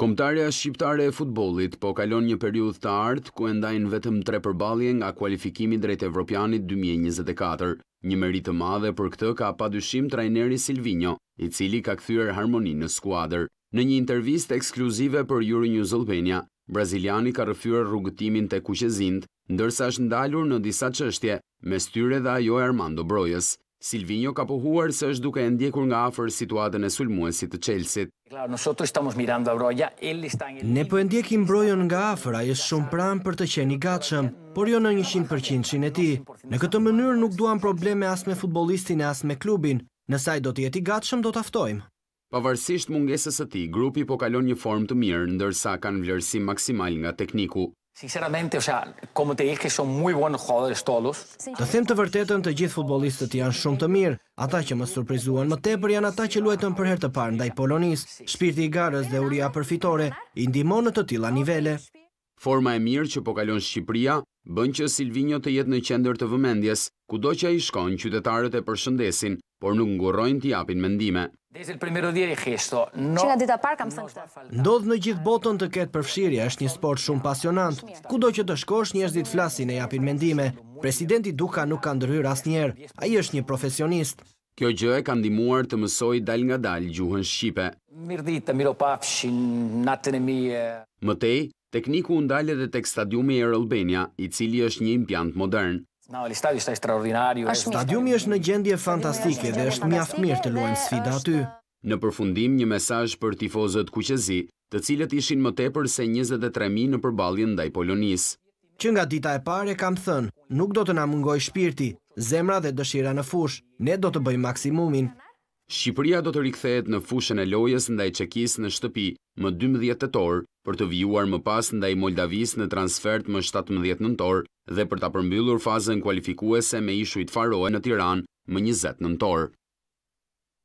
Komtarja shqiptare e futbolit po kalon një periudh të artë ku endajnë vetëm tre përbalje nga kualifikimi drejt Evropianit 2024. Një merit të madhe për këtë ka pa dyshim trajneri Silvino, i cili ka këthyre harmoni në skuadër. Në një intervist ekskluzive për Euro News Albania, Braziliani ka rëfyre rrugëtimin të kushezind, ndërsa është ndalur në disa qështje, me styre dhe ajo Armando Brojes. Silvino ka pohuar se është duke ndjekur nga afër situatën e sulmuesit të chelsea Ne po ndjekim brojën nga afër, a është shumë pranë për të qenë gatshëm, por jo në 100% sin e tij. Në këtë mënyrë nuk duam probleme as me futbolistin as me klubin. Nësaj do të jetë i gatshëm do ta ftojmë. Pavarësisht mungesës së tij, grupi po kalon një formë të mirë, ndërsa kanë vlerësim maksimal nga tekniku. Sinceramente, o sea, como te dije, son muy buenos jugadores todos. Të them të vërtetën, të gjithë futbollistët janë shumë të mirë. Ata që më surprizuan më tepër janë ata që luajtën për herë të parë ndaj Polonisë. Shpirti i garës dhe uria përfitore i ndihmon në të tilla nivele. Forma e mirë që po kalon Shqipëria bën që Silvinho të jetë në qendër të vëmendjes, kudo që ai shkon, qytetarët e përshëndesin, por nuk ngurrojnë të japin mendime. Ndodhë në gjithë botën të ketë përfshirja është një sport shumë pasionant. Kudo që të shkosh, njerëzit flasin e japin mendime. Presidenti Duka nuk ka ndërhyr as njerë. A është një profesionist. Kjo gjë e ka dimuar të mësoj dal nga dal gjuhën Shqipe. Mëtej, tekniku ndal edhe tek stadiumi Air Albania, i cili është një impjant modern. Stadiumi është në gjendje fantastike dhe është mjaft mirë të luajmë sfida aty. Në përfundim, një mesaj për tifozët kuqezi, të cilët ishin më tepër se 23.000 në përbaljen dhe i Polonis. Që nga dita e pare, kam thënë, nuk do të nga mungoj shpirti, zemra dhe dëshira në fush, ne do të bëjmë maksimumin. Shqipëria do të rikthejet në fushën e lojes ndaj qekis në shtëpi më 12 të torë për të vjuar më pas nda i Moldavis në transfert më 17 nëntor dhe për të përmbyllur fazën kualifikuese me ishujt faroe në Tiran më 20 nëntor.